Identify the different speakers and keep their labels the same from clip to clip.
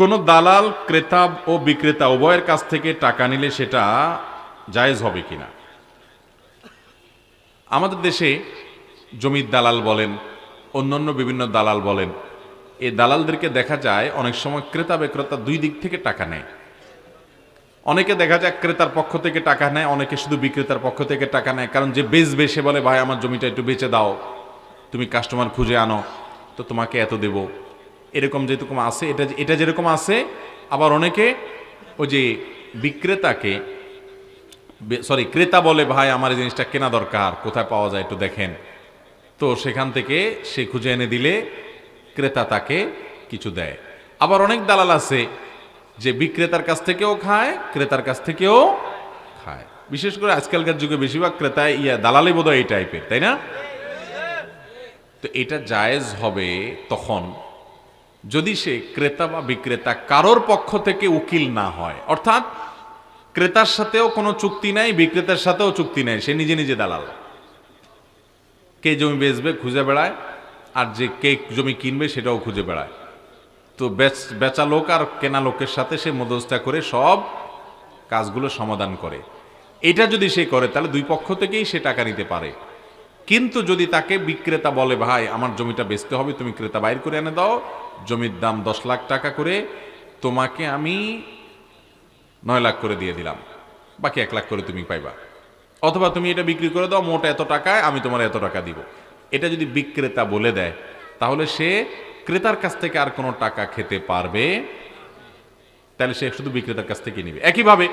Speaker 1: কোনো দালাল ক্রেতা ও বিক্রেতা উভয়ের কাছ থেকে টাকা নিলে সেটা জায়েজ হবে কিনা আমাদের দেশে জমির দালাল বলেন অন্যান্য বিভিন্ন দালাল বলেন এই দালালদেরকে দেখা যায় অনেক সময় ক্রেতা বিক্রেতা দুই দিক থেকে টাকা নেয় অনেকে দেখা যায় ক্রেতার পক্ষ থেকে টাকা নেয় অনেকে শুধু বিক্রেতার পক্ষ থেকে টাকা নেয় কারণ যে বেজ সে বলে ভাই আমার জমিটা একটু বেঁচে দাও তুমি কাস্টমার খুঁজে আনো তো তোমাকে এত দেবো এরকম যেরকম আছে এটা এটা যেরকম আছে আবার অনেকে ওই যে বিক্রেতাকে সরি ক্রেতা বলে ভাই আমার এই জিনিসটা কেনা দরকার কোথায় পাওয়া যায় একটু দেখেন তো সেখান থেকে সে খুঁজে এনে দিলে ক্রেতা তাকে কিছু দেয় আবার অনেক দালাল আছে যে বিক্রেতার কাছ থেকেও খায় ক্রেতার কাছ থেকেও খায় বিশেষ করে আজকালকার যুগে বেশিরভাগ ক্রেতা ইয়া দালালি বোধহয় এই টাইপের তাই না তো এটা জায়েজ হবে তখন যদি সে ক্রেতা বা বিক্রেতা কারোর পক্ষ থেকে উকিল না হয় অর্থাৎ ক্রেতার সাথেও কোনো চুক্তি নাই বিক্রেতার সাথেও চুক্তি নাই সে নিজে নিজে দালাল কে জমি বেচবে খুঁজে বেড়ায় আর যে কে জমি কিনবে সেটাও খুঁজে বেড়ায় তো বেচা লোক আর কেনা লোকের সাথে সে মধ্যস্থা করে সব কাজগুলো সমাধান করে এটা যদি সে করে তাহলে দুই পক্ষ থেকেই সে টাকা নিতে পারে কিন্তু যদি তাকে বিক্রেতা বলে ভাই আমার জমিটা বেচতে হবে তুমি ক্রেতা বাইর করে এনে দাও জমির দাম দশ লাখ টাকা করে তোমাকে আমি নয় লাখ করে দিয়ে দিলাম বাকি এক লাখ করে তুমি পাইবা অথবা তুমি এটা বিক্রি করে দাও মোট এত টাকায় আমি তোমার এত টাকা দিব এটা যদি বিক্রেতা বলে দেয় তাহলে সে ক্রেতার কাছ থেকে আর কোনো টাকা খেতে পারবে তাহলে সে শুধু বিক্রেতার কাছ থেকে নিবে একইভাবে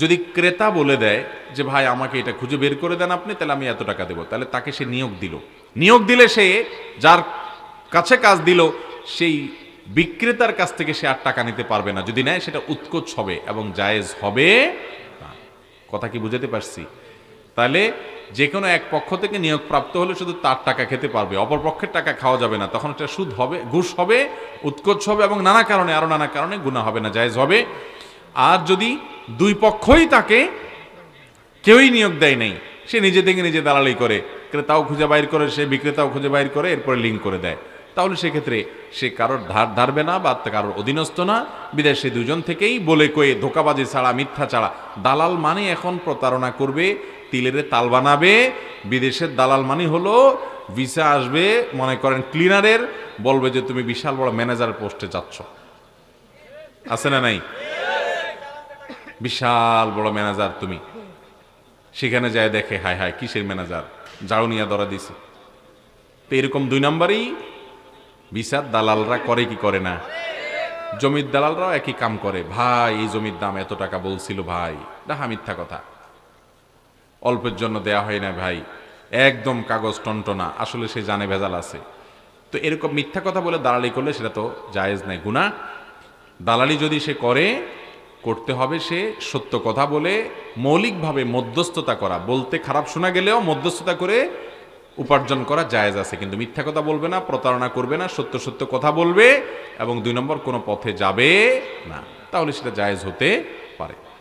Speaker 1: যদি ক্রেতা বলে দেয় যে ভাই আমাকে এটা খুঁজে বের করে দেন আপনি তাহলে আমি এত টাকা দেবো তাহলে তাকে সে নিয়োগ দিল নিয়োগ দিলে সে যার কাছে কাজ দিল সেই বিক্রেতার কাছ থেকে সে আর টাকা নিতে পারবে না যদি নেয় সেটা উৎকোচ হবে এবং জায়েজ হবে কথা কি বুঝাতে পারছি তাহলে যে কোনো এক পক্ষ থেকে নিয়োগ প্রাপ্ত হলে শুধু তার টাকা খেতে পারবে অপর পক্ষের টাকা খাওয়া যাবে না তখন এটা সুদ হবে ঘুষ হবে উৎকোচ হবে এবং নানা কারণে আরও নানা কারণে গুণা হবে না জায়েজ হবে আর যদি দুই পক্ষই তাকে কেউই নিয়োগ দেয় নাই সে নিজে থেকে নিজে দালালি করে ক্রেতাও খুঁজে বাইর করে সে বিক্রেতাও খুঁজে বাইর করে এরপরে লিঙ্ক করে দেয় তাহলে সেক্ষেত্রে সে কারোর ধার ধারবে না বা কারোর অধীনস্থ না বিদেশে দুজন থেকেই বলে কয়ে ধোকাবাজি ছাড়া মিথ্যা ছাড়া দালাল মানে এখন প্রতারণা করবে তিলের তাল বানাবে বিদেশের দালাল মানে হলো ভিসা আসবে মনে করেন ক্লিনারের বলবে যে তুমি বিশাল বড় ম্যানেজার পোস্টে যাচ্ছ আছে না নাই বিশাল বড় ম্যানেজার তুমি সেখানে যায় দেখে হায় হায় কিসের ম্যানেজার নিয়ে ধরা দিছে তো এরকম দুই নম্বরেই বিচার দালালরা করে কি করে না জমির দালালরাও একই কাম করে ভাই এই জমির দাম এত টাকা বলছিল ভাই ডাহা মিথ্যা কথা অল্পের জন্য দেয়া হয় না ভাই একদম কাগজ টনটনা আসলে সে জানে ভেজাল আছে তো এরকম মিথ্যা কথা বলে দালালি করলে সেটা তো জায়েজ নাই গুণা দালালি যদি সে করে করতে হবে সে সত্য কথা বলে মৌলিকভাবে মধ্যস্থতা করা বলতে খারাপ শোনা গেলেও মধ্যস্থতা করে উপার্জন করা জায়েজ আছে কিন্তু মিথ্যা কথা বলবে না প্রতারণা করবে না সত্য সত্য কথা বলবে এবং দুই নম্বর কোনো পথে যাবে না তাহলে সেটা জায়েজ হতে পারে